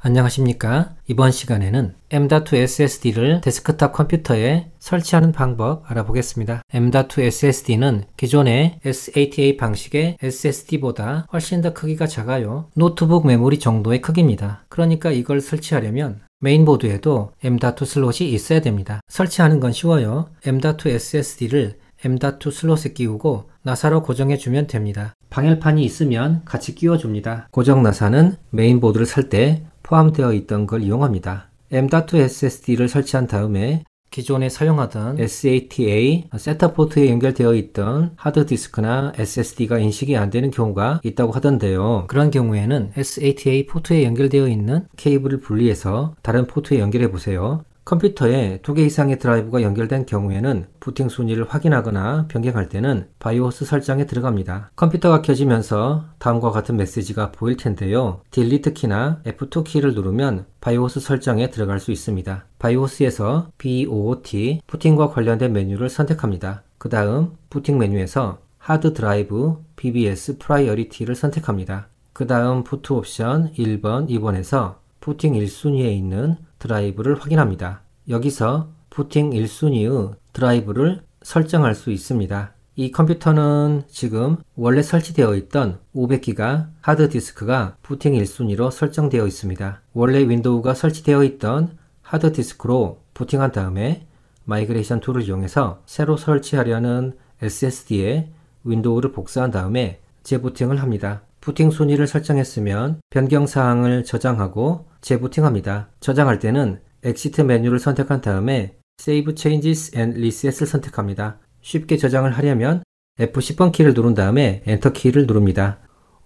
안녕하십니까. 이번 시간에는 M.2 SSD를 데스크탑 컴퓨터에 설치하는 방법 알아보겠습니다. M.2 SSD는 기존의 SATA 방식의 SSD보다 훨씬 더 크기가 작아요. 노트북 메모리 정도의 크기입니다. 그러니까 이걸 설치하려면 메인보드에도 M.2 슬롯이 있어야 됩니다. 설치하는 건 쉬워요. M.2 SSD를 M.2 슬롯에 끼우고 나사로 고정해주면 됩니다. 방열판이 있으면 같이 끼워줍니다. 고정 나사는 메인보드를 살때 포함되어 있던 걸 이용합니다. M.2 SSD를 설치한 다음에 기존에 사용하던 SATA 셋탑 포트에 연결되어 있던 하드디스크나 SSD가 인식이 안 되는 경우가 있다고 하던데요. 그런 경우에는 SATA 포트에 연결되어 있는 케이블을 분리해서 다른 포트에 연결해 보세요. 컴퓨터에 두 개 이상의 드라이브가 연결된 경우에는 부팅 순위를 확인하거나 변경할 때는 바이오스 설정에 들어갑니다. 컴퓨터가 켜지면서 다음과 같은 메시지가 보일 텐데요. 딜리트 키나 F2 키를 누르면 바이오스 설정에 들어갈 수 있습니다. 바이오스에서 BOT 부팅과 관련된 메뉴를 선택합니다. 그 다음 부팅 메뉴에서 하드 드라이브 BBS 프라이어리티를 선택합니다. 그 다음 부트 옵션 1번, 2번에서 부팅 1순위에 있는 드라이브를 확인합니다. 여기서 부팅 1순위의 드라이브를 설정할 수 있습니다. 이 컴퓨터는 지금 원래 설치되어 있던 500기가 하드디스크가 부팅 1순위로 설정되어 있습니다. 원래 윈도우가 설치되어 있던 하드디스크로 부팅한 다음에 마이그레이션 툴을 이용해서 새로 설치하려는 SSD에 윈도우를 복사한 다음에 재부팅을 합니다. 부팅 순위를 설정했으면 변경 사항을 저장하고 재부팅합니다. 저장할 때는 엑시트 메뉴를 선택한 다음에 Save Changes and Reset을 선택합니다. 쉽게 저장을 하려면 F10번 키를 누른 다음에 엔터 키를 누릅니다.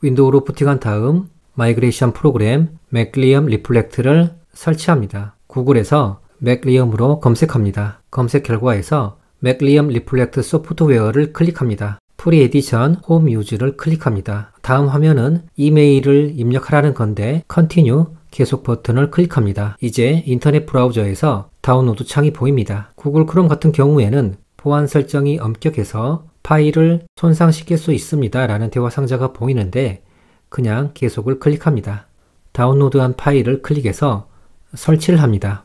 윈도우로 부팅한 다음 마이그레이션 프로그램 맥리엄 리플렉트를 설치합니다. 구글에서 맥리엄으로 검색합니다. 검색 결과에서 맥리엄 리플렉트 소프트웨어를 클릭합니다. 프리 에디션 홈 유즈를 클릭합니다. 다음 화면은 이메일을 입력하라는 건데 Continue 계속 버튼을 클릭합니다. 이제 인터넷 브라우저에서 다운로드 창이 보입니다. 구글 크롬 같은 경우에는 보안 설정이 엄격해서 파일을 손상시킬 수 있습니다 라는 대화 상자가 보이는데 그냥 계속을 클릭합니다. 다운로드한 파일을 클릭해서 설치를 합니다.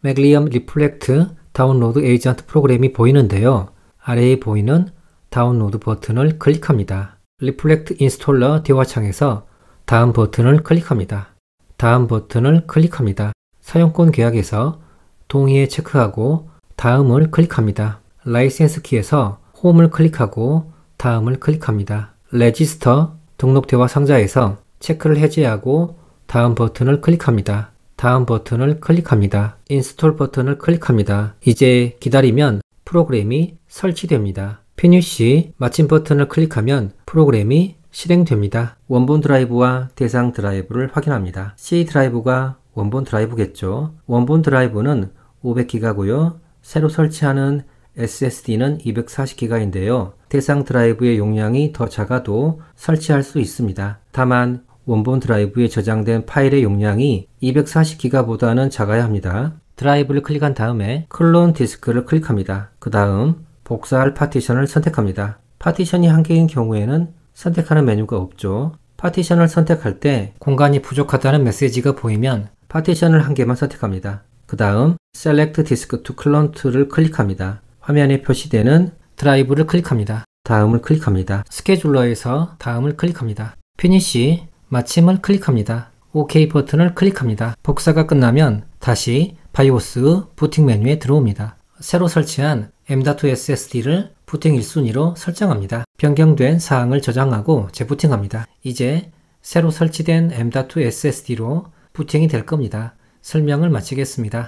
맥리엄 리플렉트 다운로드 에이전트 프로그램이 보이는데요. 아래에 보이는 다운로드 버튼을 클릭합니다. 리플렉트 인스톨러 대화창에서 다음 버튼을 클릭합니다. 다음 버튼을 클릭합니다. 사용권 계약에서 동의에 체크하고 다음을 클릭합니다. 라이센스 키에서 홈을 클릭하고 다음을 클릭합니다. 레지스터 등록 대화 상자에서 체크를 해제하고 다음 버튼을 클릭합니다. 다음 버튼을 클릭합니다. 인스톨 버튼을 클릭합니다. 이제 기다리면 프로그램이 설치됩니다. 피니시 마침 버튼을 클릭하면 프로그램이 실행됩니다. 원본 드라이브와 대상 드라이브를 확인합니다. C 드라이브가 원본 드라이브겠죠. 원본 드라이브는 500기가고요. 새로 설치하는 SSD는 240기가인데요. 대상 드라이브의 용량이 더 작아도 설치할 수 있습니다. 다만 원본 드라이브에 저장된 파일의 용량이 240기가보다는 작아야 합니다. 드라이브를 클릭한 다음에 클론 디스크를 클릭합니다. 그 다음 복사할 파티션을 선택합니다. 파티션이 한 개인 경우에는 선택하는 메뉴가 없죠. 파티션을 선택할 때 공간이 부족하다는 메시지가 보이면 파티션을 한 개만 선택합니다. 그 다음 Select Disk to c l o n e t 를 클릭합니다. 화면에 표시되는 드라이브를 클릭합니다. 다음을 클릭합니다. 스케줄러에서 다음을 클릭합니다. Finish, 마침을 클릭합니다. OK 버튼을 클릭합니다. 복사가 끝나면 다시 바이오스 부팅 메뉴에 들어옵니다. 새로 설치한 M.2 SSD를 부팅 1순위로 설정합니다. 변경된 사항을 저장하고 재부팅합니다. 이제 새로 설치된 M.2 SSD로 부팅이 될 겁니다. 설명을 마치겠습니다.